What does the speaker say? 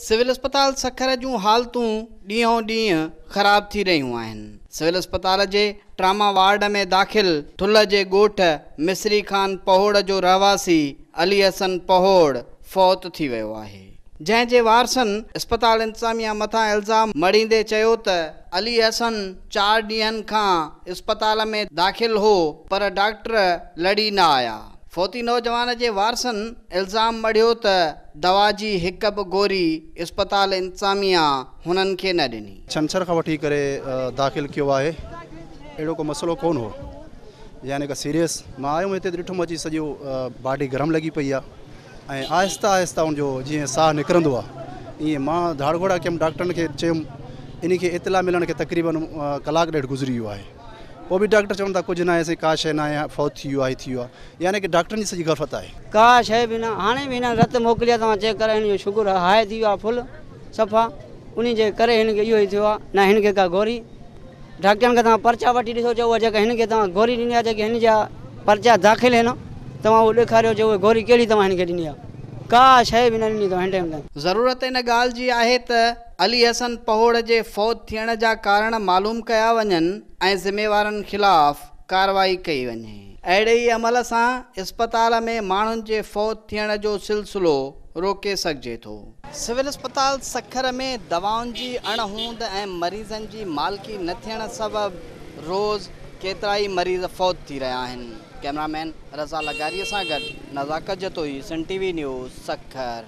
civil अस्पताल सखर जूं हालतूं ॾींहों ॾींहुं ख़राब थी रहियूं आहिनि सिविल अस्पताल जे ट्रामा वार्ड में दाख़िल थुल जे ॻोठु मिसरी ख़ान पहोड़ जो रहवासी अली हसन पहोड़ फौत थी वियो आहे जंहिंजे वारसनि अस्पताल इंतिज़ामिया मथां इल्ज़ाम मड़ींदे चयो त अली हसन चारि ॾींहनि खां इस्पताल में दाख़िल हो पर डॉक्टर लड़ी न आया मढियो त दवा जी हिकु गोरी न ॾिनी छंछर खां वठी करे दाख़िल कयो आहे अहिड़ो को मसिलो कोन हुओ यानी सीरियस मां आयुमि हिते ॾिठुमि अची सॼो बॉडी गरम लॻी पई आहे ऐं आहिस्ता आहिस्ता हुनजो जीअं साहु निकिरंदो आहे ईअं मां घोड़ा कयमि डॉक्टरनि खे चयमि इन खे इतला मिलण खे तकरीबन कलाकु ॾेढ गुज़री वियो आहे उहो भी डॉक्टर चवन था कुझु न आहे का शइ बि न हाणे बि हिन रत मोकिलियो आहे तव्हां जेकर हिन जो शुगुर आहे थी वियो फुल सफ़ा उन्हीं जे करे हिनखे इहो ई थियो ना न का गोरी डॉक्टरनि खे तव्हां परचा वठी ॾिसो जेका हिनखे तव्हां गोरी ॾिनी आहे जेके हिन जा पर्चा दाख़िल आहिनि तव्हां उहो ॾेखारियो जो गोरी केली तव्हां हिनखे ॾिनी का ज़रूरत इन ॻाल्हि जी आहे त अली हसन पहोड़ जे फ़ौत थियण जा कारण मालूम कया वञनि ऐं ज़िम्मेवारनि ख़िलाफ़ कारवाई कई वञे अहिड़े ई अमल सां इस्पताल में माण्हुनि जे फ़ौत थियण जो सिलसिलो रोके सघिजे थो सिविल अस्पताल सखर में दवाउनि जी अणहूद ऐं मरीज़नि जी मालिकी न थियण सबबि रोज़ केतरा ही मरीज़ फ़ौत थी रहा है कैमरामैन रज़ा लगारी से गुड Nazakat Jatoi Sun T V news Sukkur